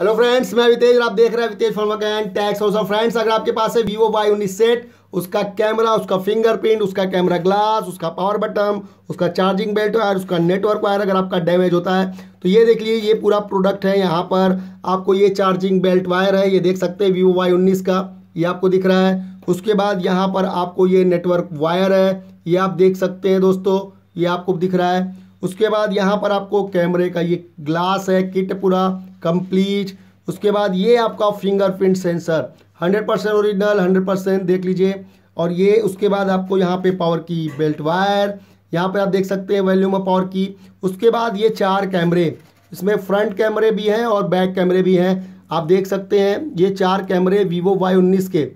hello friends मैं वितेज आप देख रहे हैं वितेज फर्मा कैंड टैक्स हाउस ऑफ फ्रेंड्स अगर आपके पास है वीवो वाई उन्नीस सेट उसका कैमरा उसका फिंगरप्रिंट उसका कैमरा ग्लास उसका पावर बटन उसका चार्जिंग बेल्ट वायर उसका नेटवर्क वायर अगर आपका डैमेज होता है तो ये देख लीजिए ये पूरा प्रोडक्ट है यहाँ पर आपको ये चार्जिंग बेल्ट वायर है ये देख सकते हैं वीवो वाई उन्नीस का ये आपको दिख रहा है उसके बाद यहाँ पर आपको ये नेटवर्क वायर है ये आप देख सकते हैं दोस्तों ये आपको दिख रहा है उसके बाद यहाँ पर आपको कैमरे का ये ग्लास है किट पूरा कंप्लीट उसके बाद ये आपका fingerprint sensor 100 percent original hundred percent देख लीजिए और ये उसके बाद आपको यहाँ पे पावर की बेल्ट वायर यहाँ पे आप देख सकते हैं वैल्यूम ऑफ पावर की उसके बाद ये चार कैमरे इसमें फ्रंट कैमरे भी हैं और बैक कैमरे भी हैं आप देख सकते हैं ये चार कैमरे वीवो वाई उन्नीस के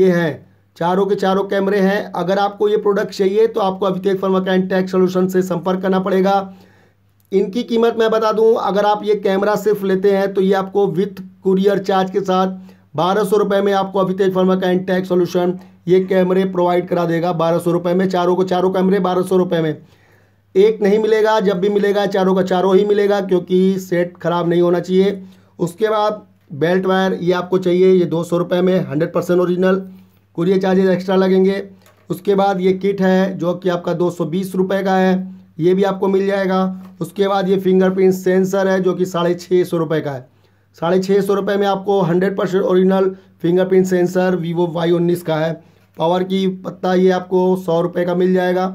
ये हैं चारों के चारों कैमरे हैं अगर आपको ये प्रोडक्ट चाहिए तो आपको अभी तक फर्मा कैंट टैक्स सोल्यूशन से संपर्क करना पड़ेगा इनकी कीमत मैं बता दूं अगर आप ये कैमरा सिर्फ लेते हैं तो ये आपको विथ कुरियर चार्ज के साथ बारह सौ रुपये में आपको अभितेज फर्मा का टैक्स सोल्यूशन ये कैमरे प्रोवाइड करा देगा बारह सौ रुपये में चारों को चारों कैमरे बारह सौ रुपये में एक नहीं मिलेगा जब भी मिलेगा चारों का चारों ही मिलेगा क्योंकि सेट ख़राब नहीं होना चाहिए उसके बाद बेल्ट वायर ये आपको चाहिए ये दो सौ रुपये में hundred percent original courier charges extra लगेंगे उसके बाद ये किट है जो कि आपका दो सौ बीस रुपये का है ये भी आपको मिल जाएगा उसके बाद ये फिंगरप्रिंट सेंसर है जो कि साढ़े छः सौ रुपये का है साढ़े छः सौ रुपये में आपको hundred percent original fingerprint sensor Vivo Y उन्नीस का है पावर की पत्ता ये आपको सौ रुपये का मिल जाएगा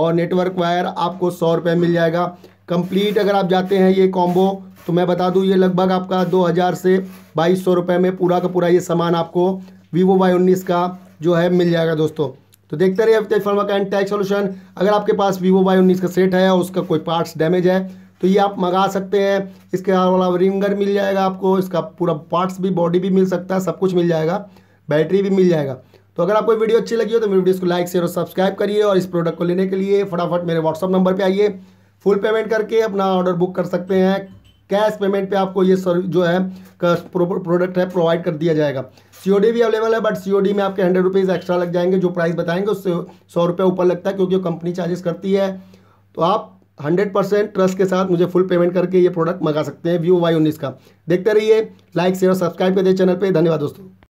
और नेटवर्क वायर आपको सौ रुपये मिल जाएगा कंप्लीट अगर आप जाते हैं ये कॉम्बो तो मैं बता दूँ ये लगभग आपका हज़ार से बाईस सौ रुपये में पूरा का पूरा ये सामान आपको वीवो वाई उन्नीस का जो है मिल जाएगा दोस्तों तो देखते रहिए अवितेज फार्मा का एंड टैक्स सोल्यूशन अगर आपके पास वीवो वाई उन्नीस का सेट है और उसका कोई पार्ट्स डैमेज है तो ये आप मंगा सकते हैं इसके अलावा रिंगर मिल जाएगा आपको इसका पूरा पार्ट्स भी बॉडी भी मिल सकता है सब कुछ मिल जाएगा बैटरी भी मिल जाएगा तो अगर आपको वीडियो अच्छी लगी हो तो मेरे वीडियो को लाइक शेयर और सब्सक्राइब करिए और इस प्रोडक्ट को लेने के लिए फटाफट मेरे व्हाट्सअप नंबर पर आइए फुल पेमेंट करके अपना ऑर्डर बुक कर सकते हैं कैश पेमेंट पर आपको ये जो है प्रोडक्ट है प्रोवाइड कर दिया जाएगा सीओडी भी अवेलेबल है बट सीओडी में आपके हंड्रेड रुपीज़ एक्स्ट्रा लग जाएंगे जो प्राइस बताएंगे उससे सौ रुपये ऊपर लगता है क्योंकि वो कंपनी चार्जेस करती है तो आप हंड्रेड परसेंट ट्रस्ट के साथ मुझे फुल पेमेंट करके ये प्रोडक्ट मंगा सकते हैं व्यू वाई उन्नीस का देखते रहिए लाइक शेयर सब्सक्राइब कर दे चैनल पर धन्यवाद दोस्तों